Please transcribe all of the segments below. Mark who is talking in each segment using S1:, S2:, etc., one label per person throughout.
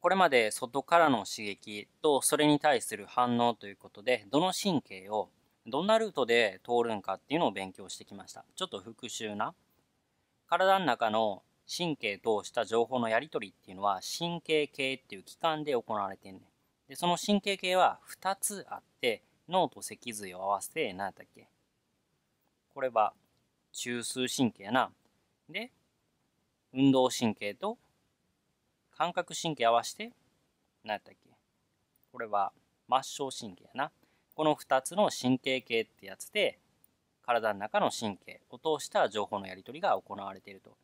S1: これまで外からの刺激とそれに対する反応ということで、どの神経をどんなルートで通るんかっていうのを勉強してきました。ちょっと復習な。体の中の神経通した情報のやり取りっていうのは神経系っていう器官で行われてんねん。で、その神経系は2つあって、脳と脊髄を合わせて何やったっけこれは中枢神経やな。で、運動神経と感覚神経合わせて、何やったっけこれは末梢神経やな。この2つの神経系ってやつで、体の中の神経を通した情報のやり取りが行われていると。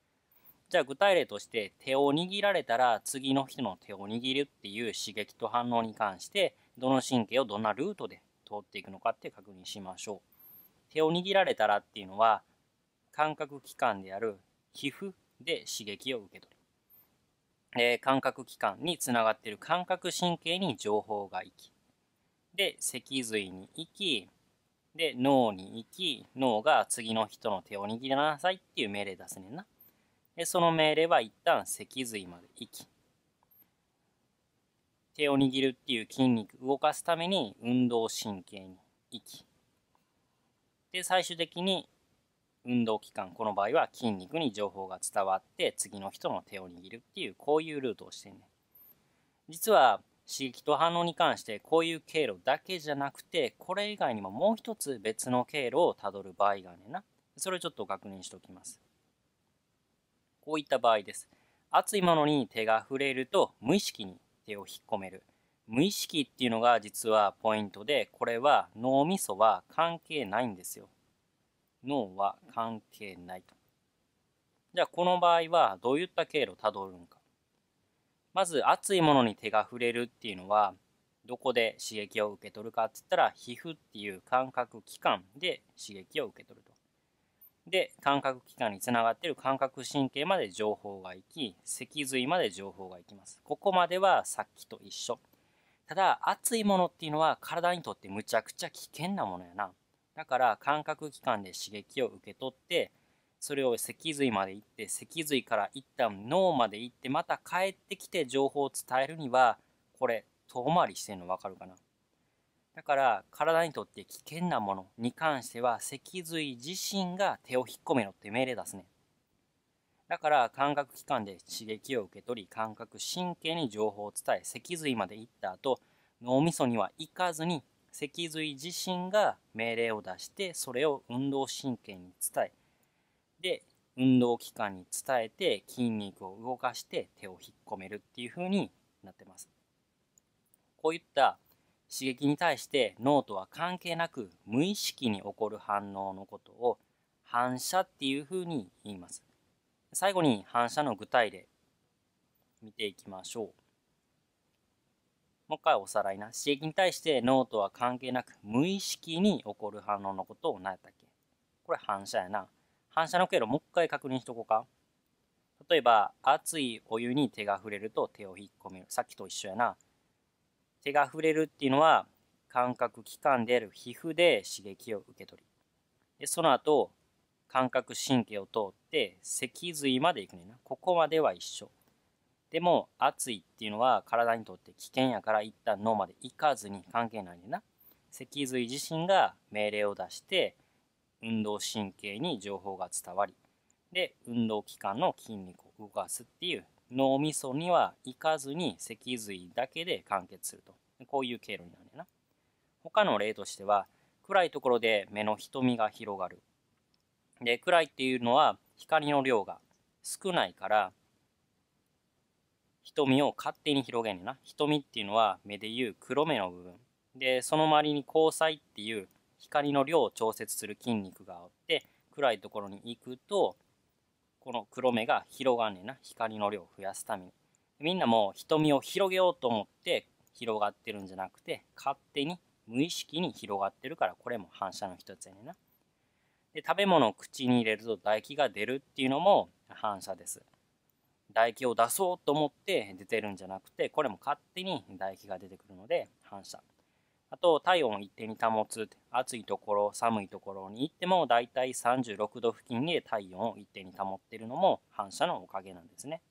S1: じゃあ具体例として手を握られたら次の人の手を握るっていう刺激と反応に関してどの神経をどんなルートで通っていくのかって確認しましょう。手を握られたらっていうのは感覚器官である皮膚で刺激を受け取る。えー、感覚器官につながっている感覚神経に情報が行き、で、脊髄に行き、で、脳に行き、脳が次の人の手を握りなさいっていう命令出すねんな。で、その命令は一旦脊髄まで行き、手を握るっていう筋肉動かすために運動神経に行き、で、最終的に運動機関この場合は筋肉に情報が伝わって次の人の手を握るっていうこういうルートをしてんねん実は刺激と反応に関してこういう経路だけじゃなくてこれ以外にももう一つ別の経路をたどる場合があねんなそれをちょっと確認しておきますこういった場合です熱いものに手が触れると無意識に手を引っ込める無意識っていうのが実はポイントでこれは脳みそは関係ないんですよ脳は関係ないと。じゃあこの場合はどういった経路をたどるのか。まず熱いものに手が触れるっていうのはどこで刺激を受け取るかっつったら皮膚っていう感覚器官で刺激を受け取ると。で感覚器官につながっている感覚神経まで情報が行き脊髄まで情報が行きます。ここまではさっきと一緒。ただ熱いものっていうのは体にとってむちゃくちゃ危険なものやな。だから感覚器官で刺激を受け取ってそれを脊髄まで行って脊髄から一旦脳まで行ってまた帰ってきて情報を伝えるにはこれ遠回りしてるの分かるかなだから体にとって危険なものに関しては脊髄自身が手を引っ込めろって命令出すねだから感覚器官で刺激を受け取り感覚神経に情報を伝え脊髄まで行った後脳みそには行かずに脊髄自身が命令を出してそれを運動神経に伝えで運動器官に伝えて筋肉を動かして手を引っ込めるっていう風になってますこういった刺激に対して脳とは関係なく無意識に起こる反応のことを反射っていう風に言います最後に反射の具体例見ていきましょうもう一回おさらいな。刺激に対して脳とは関係なく、無意識に起こる反応のことを何やったっけこれ反射やな。反射の経路もう一回確認しとこうか。例えば、熱いお湯に手が触れると手を引っ込める。さっきと一緒やな。手が触れるっていうのは、感覚器官である皮膚で刺激を受け取り。で、その後、感覚神経を通って脊髄まで行くねんな。ここまでは一緒。でも暑いっていうのは体にとって危険やから一旦脳まで行かずに関係ないねんな。脊髄自身が命令を出して運動神経に情報が伝わりで運動器官の筋肉を動かすっていう脳みそには行かずに脊髄だけで完結するとこういう経路になるんんな。他の例としては暗いところで目の瞳が広がる。で暗いっていうのは光の量が少ないから瞳を勝手に広げんねんな瞳っていうのは目でいう黒目の部分でその周りに光彩っていう光の量を調節する筋肉があって暗いところに行くとこの黒目が広がんねんな光の量を増やすためにみんなも瞳を広げようと思って広がってるんじゃなくて勝手に無意識に広がってるからこれも反射の一つやねんなで食べ物を口に入れると唾液が出るっていうのも反射です唾液を出そうと思って出てるんじゃなくてこれも勝手に唾液が出てくるので反射あと体温を一定に保つ暑いところ寒いところに行ってもだいたい36度付近で体温を一定に保っているのも反射のおかげなんですね